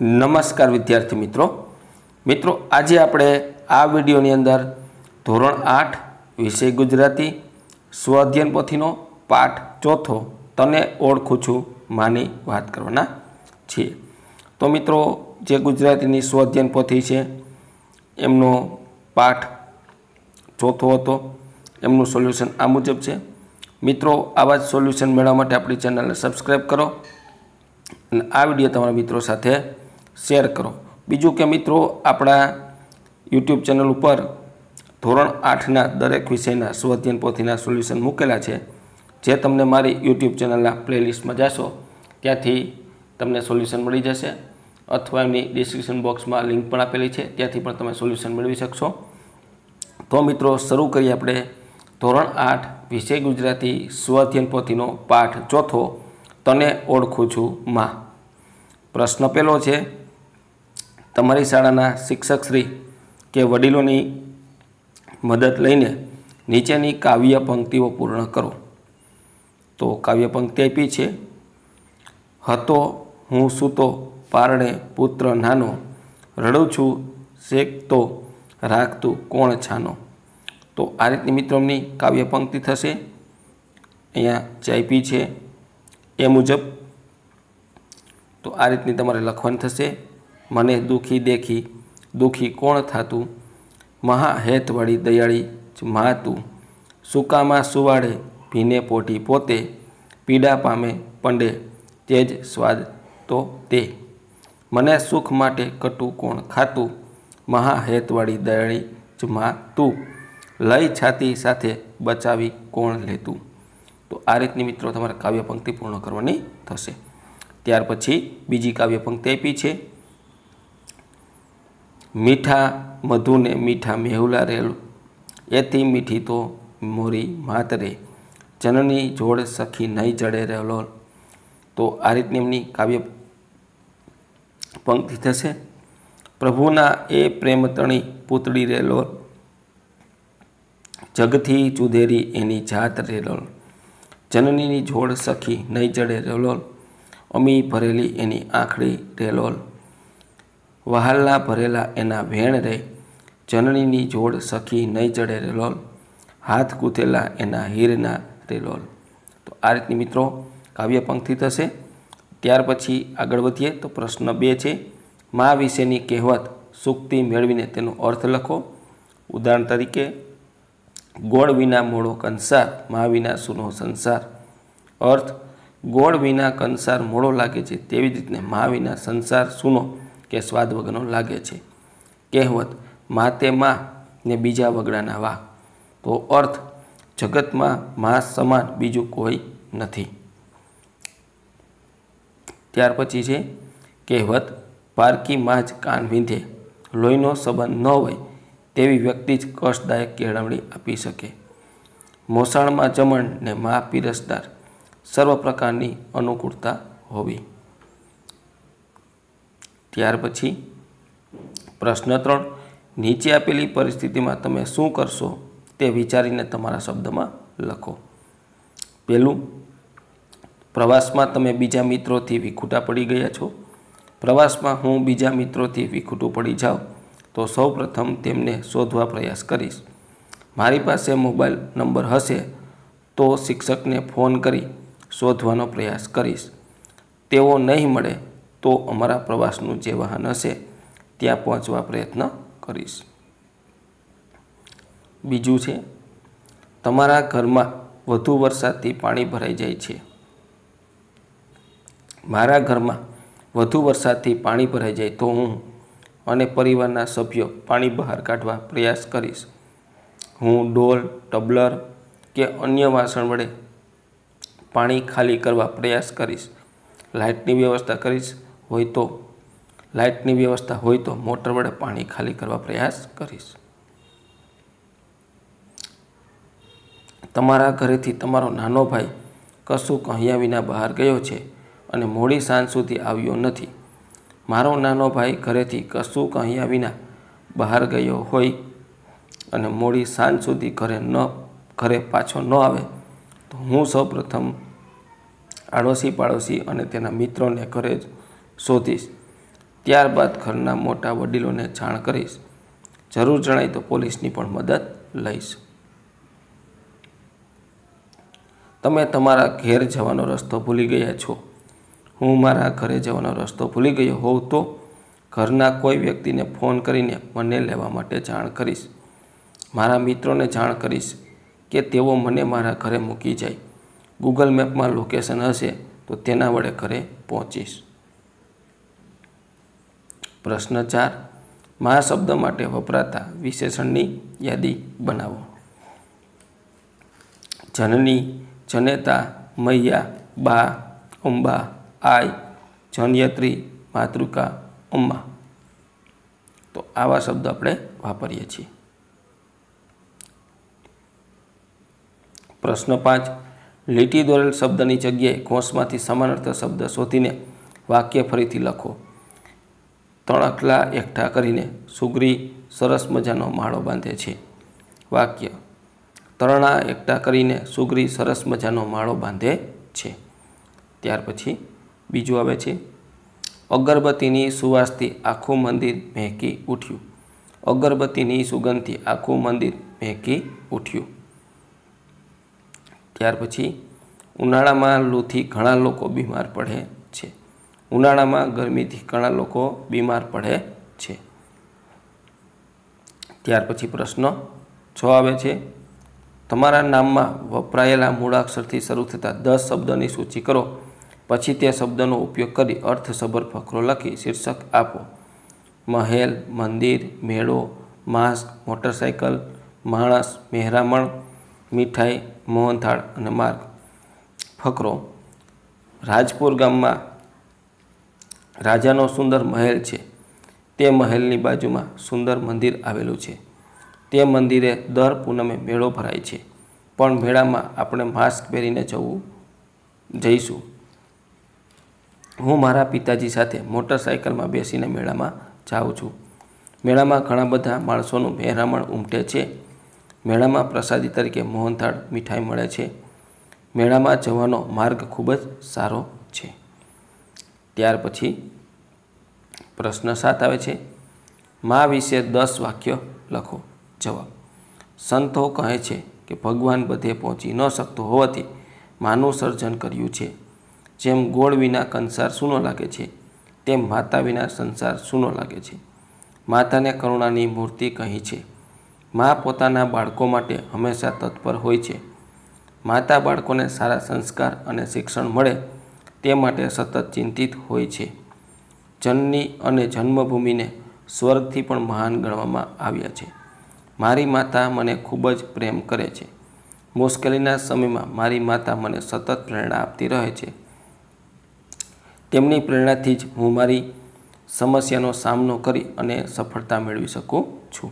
નમસ્કાર વિદ્યાર્થી મિત્રો મિત્રો આજે આપણે આ વિડીયોની અંદર ધોરણ આઠ વિષય ગુજરાતી સ્વાધ્યન પોથીનો પાઠ ચોથો તને ઓળખું છું માની વાત કરવાના છીએ તો મિત્રો જે ગુજરાતીની સ્વાધ્યન પોથી છે એમનો પાઠ ચોથો હતો એમનું સોલ્યુશન આ મુજબ છે મિત્રો આવા જ સોલ્યુશન મેળવવા માટે આપણી ચેનલને સબસ્ક્રાઈબ કરો અને આ વિડીયો તમારા મિત્રો સાથે શેર કરો બીજું કે મિત્રો આપણા યુટ્યુબ ચેનલ ઉપર ધોરણ આઠના દરેક વિષયના સ્વધ્યન પોથીના સોલ્યુશન મૂકેલા છે જે તમને મારી યુટ્યુબ ચેનલના પ્લેલિસ્ટમાં જશો ત્યાંથી તમને સોલ્યુશન મળી જશે અથવા એમની ડિસ્ક્રિપ્શન બોક્સમાં લિંક પણ આપેલી છે ત્યાંથી પણ તમે સોલ્યુશન મેળવી શકશો તો મિત્રો શરૂ કરીએ આપણે ધોરણ આઠ વિષય ગુજરાતી સ્વધ્યન પોથીનો પાઠ ચોથો તને ઓળખું છું માં પ્રશ્ન પહેલો છે તમારી શાળાના શિક્ષકશ્રી કે વડીલોની મદદ લઈને નીચેની કાવ્ય પંક્તિઓ પૂર્ણ કરો તો કાવ્ય પંક્તિ આપી છે હતો હું સૂતો પારણે પુત્ર નાનો રડું છું શેકતો રાખતું કોણ છાનો તો આ રીતની મિત્રોની કાવ્ય પંક્તિ થશે અહીંયા ચાઈપી છે એ મુજબ તો આ રીતની તમારે લખવાની થશે મને દુઃખી દેખી દુઃખી કોણ થાતું મહાહેત વળી દયાળી મા તું સુકામાં સુવાડે ભીને પોટી પોતે પીડા પામે પંડે તે જ સ્વાદ તો તે મને સુખ માટે કટું કોણ ખાતું મહાહેતવાળી દયાળી જ મા તું લઈ છાતી સાથે બચાવી કોણ લેતું તો આ રીતની મિત્રો તમારે કાવ્ય પંક્તિ પૂર્ણ કરવાની થશે ત્યાર પછી બીજી કાવ્ય પંક્તિ આપી છે મીઠા મધુને મીઠા મેહુલા રેલ એથી મીઠી તો મોરી માતરે જનની જોડ સખી નહીં જડે રહેલો તો આ રીતની એમની કાવ્ય પંક્તિ થશે પ્રભુના એ પ્રેમ તણી પૂતળી રેલો જગથી ચુધેરી એની જાત રેલોલ જનનીની જોડ સખી નહીં જડે રેલોલ અમી ભરેલી એની આંખડી રેલોલ વહાલના ભરેલા એના વેણ રે જનનીની જોડ સખી નહીં ચડે રેલોલ હાથ કૂથેલા એના હીરના રેલોલ તો આ રીતની મિત્રો કાવ્ય પંક્તિ થશે ત્યાર પછી આગળ વધીએ તો પ્રશ્ન બે છે મા વિશેની કહેવત સૂક્તિ મેળવીને તેનો અર્થ લખો ઉદાહરણ તરીકે ગોળ વિના મોડો કંસાર મા વિના સૂનો સંસાર અર્થ ગોળ વિના કંસાર મોડો લાગે છે તેવી જ રીતને મા વિના સંસાર સૂનો કે સ્વાદ વગરનો લાગે છે કહેવત માતે માં ને બીજા વગડાના વાહ તો અર્થ જગતમાં માં સમાન બીજું કોઈ નથી ત્યાર પછી છે કહેવત પારકી માં જ કાન વિંધે લોહીનો સંબંધ ન હોય તેવી વ્યક્તિ જ કષ્ટદાયક કેળવણી આપી શકે મોસાણમાં જમણ ને મા પીરસદાર સર્વ પ્રકારની અનુકૂળતા હોવી ત્યાર પછી પ્રશ્ન ત્રણ નીચે આપેલી પરિસ્થિતિમાં તમે શું કરશો તે વિચારીને તમારા શબ્દમાં લખો પહેલું પ્રવાસમાં તમે બીજા મિત્રોથી વિખૂટા પડી ગયા છો પ્રવાસમાં હું બીજા મિત્રોથી વિખૂટું પડી જાઉં તો સૌપ્રથમ તેમને શોધવા પ્રયાસ કરીશ મારી પાસે મોબાઈલ નંબર હશે તો શિક્ષકને ફોન કરી શોધવાનો પ્રયાસ કરીશ તેઓ નહીં મળે તો અમારા પ્રવાસનું જે વાહન હશે ત્યાં પહોંચવા પ્રયત્ન કરીશ બીજું છે તમારા ઘરમાં વધુ વરસાદથી પાણી ભરાઈ જાય છે મારા ઘરમાં વધુ વરસાદથી પાણી ભરાઈ જાય તો હું અને પરિવારના સભ્યો પાણી બહાર કાઢવા પ્રયાસ કરીશ હું ડોલ ટબલર કે અન્ય વાસણ વડે પાણી ખાલી કરવા પ્રયાસ કરીશ લાઇટની વ્યવસ્થા કરીશ હોય તો લાઇટની વ્યવસ્થા હોય તો મોટર વડે પાણી ખાલી કરવા પ્રયાસ કરીશ તમારા ઘરેથી તમારો નાનો ભાઈ કશું કહ્યા વિના બહાર ગયો છે અને મોડી સાંજ સુધી આવ્યો નથી મારો નાનો ભાઈ ઘરેથી કશું કહ્યા વિના બહાર ગયો હોય અને મોડી સાંજ સુધી ઘરે ન ઘરે પાછો ન આવે તો હું સૌપ્રથમ આડોશી પાડોશી અને તેના મિત્રોને ઘરે જ શોધીશ ત્યારબાદ ઘરના મોટા વડીલોને જાણ કરીશ જરૂર જણાય તો પોલીસની પણ મદદ લઈશ તમે તમારા ઘેર જવાનો રસ્તો ભૂલી ગયા છો હું મારા ઘરે જવાનો રસ્તો ભૂલી ગયો હોઉં તો ઘરના કોઈ વ્યક્તિને ફોન કરીને મને લેવા માટે જાણ કરીશ મારા મિત્રોને જાણ કરીશ કે તેઓ મને મારા ઘરે મૂકી જાય ગૂગલ મેપમાં લોકેશન હશે તો તેના વડે ઘરે પહોંચીશ પ્રશ્ન ચાર શબ્દ માટે વપરાતા વિશેષણની યાદી બનાવો જનની જનેતા મૈયા બા ઉંબા આય જનયત્રી માતૃકા ઉમ્મા તો આવા શબ્દ આપણે વાપરીએ છીએ પ્રશ્ન પાંચ લીટી દોરેલ શબ્દની જગ્યાએ કોષમાંથી સમાનાર્થ શબ્દ શોધીને વાક્ય ફરીથી લખો તણકલા એકઠા કરીને સુગ્રી સરસ મજાનો માળો બાંધે છે વાક્ય તરણા એકઠા કરીને સુગ્રી સરસ મજાનો માળો બાંધે છે ત્યાર પછી બીજું આવે છે અગરબત્તીની સુવાસથી આખું મંદિર મહેકી ઉઠ્યું અગરબત્તીની સુગંધથી આખું મંદિર મહેકી ઉઠ્યું ત્યાર પછી ઉનાળામાં લૂથી ઘણા લોકો બીમાર પડે ઉનાળામાં ગરમીથી ઘણા લોકો બીમાર પડે છે ત્યાર પછી પ્રશ્ન છ આવે છે તમારા નામમાં વપરાયેલા મૂળાક્ષરથી શરૂ થતા દસ શબ્દની સૂચિ કરો પછી તે શબ્દનો ઉપયોગ કરી અર્થસભર ફકરો લખી શીર્ષક આપો મહેલ મંદિર મેળો માસ્ક મોટરસાયકલ માણસ મહેરામણ મીઠાઈ મોહનથાળ અને માર્ગ ફકરો રાજપુર ગામમાં રાજાનો સુંદર મહેલ છે તે મહેલની બાજુમાં સુંદર મંદિર આવેલું છે તે મંદિરે દર પૂનમે મેળો ભરાય છે પણ મેળામાં આપણે માસ્ક પહેરીને જવું જઈશું હું મારા પિતાજી સાથે મોટરસાઇકલમાં બેસીને મેળામાં જાઉં છું મેળામાં ઘણા બધા માણસોનું મહેરામણ ઉમટે છે મેળામાં પ્રસાદી તરીકે મોહનથાળ મીઠાઈ મળે છે મેળામાં જવાનો માર્ગ ખૂબ જ સારો ત્યાર પછી પ્રશ્ન સાત આવે છે મા વિશે દસ વાક્ય લખો જવાબ સંતો કહે છે કે ભગવાન બધે પહોંચી ન શકતો હોવાથી માનું સર્જન કર્યું છે જેમ ગોળ વિના કંસાર સૂનો લાગે છે તેમ માતા વિના સંસાર સૂનો લાગે છે માતાને કરુણાની મૂર્તિ કહી છે મા પોતાના બાળકો માટે હંમેશા તત્પર હોય છે માતા બાળકોને સારા સંસ્કાર અને શિક્ષણ મળે તે માટે સતત ચિંતિત હોય છે જનની અને જન્મભૂમિને સ્વર્ગથી પણ મહાન ગણવામાં આવ્યા છે મારી માતા મને ખૂબ જ પ્રેમ કરે છે મુશ્કેલીના સમયમાં મારી માતા મને સતત પ્રેરણા આપતી રહે છે તેમની પ્રેરણાથી જ હું મારી સમસ્યાનો સામનો કરી અને સફળતા મેળવી શકું છું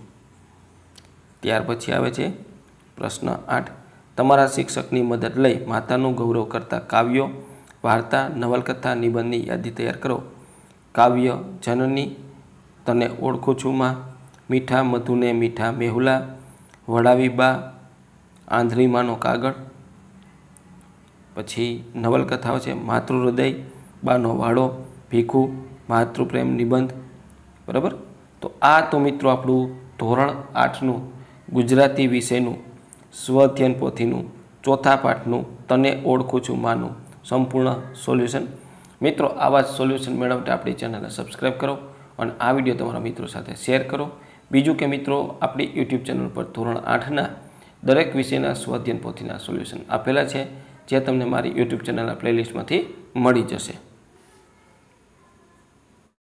ત્યાર પછી આવે છે પ્રશ્ન આઠ તમારા શિક્ષકની મદદ લઈ માતાનું ગૌરવ કરતા કાવ્યો વાર્તા નવલકથા નિબંધની યાદી તૈયાર કરો કાવ્ય જનની તને ઓળખું છું છુંમાં મીઠા મધુને મીઠા મેહુલા વડાવી બા આંધળીમાંનો કાગળ પછી નવલકથાઓ છે માતૃહૃદય બાનો વાડો ભીખુ માતૃપ્રેમ નિબંધ બરાબર તો આ તો મિત્રો આપણું ધોરણ આઠનું ગુજરાતી વિષયનું સ્વધ્યન પોથીનું ચોથા પાઠનું તને ઓળખું છું માનું સંપૂર્ણ સોલ્યુશન મિત્રો આવા જ સોલ્યુશન મેળવતા આપણી ચેનલને સબસ્ક્રાઈબ કરો અને આ વિડીયો તમારા મિત્રો સાથે શેર કરો બીજું કે મિત્રો આપણી યુટ્યુબ ચેનલ પર ધોરણ આઠના દરેક વિષયના સ્વાધ્યન પોથીના સોલ્યુશન આપેલા છે જે તમને મારી યુટ્યુબ ચેનલના પ્લેલિસ્ટમાંથી મળી જશે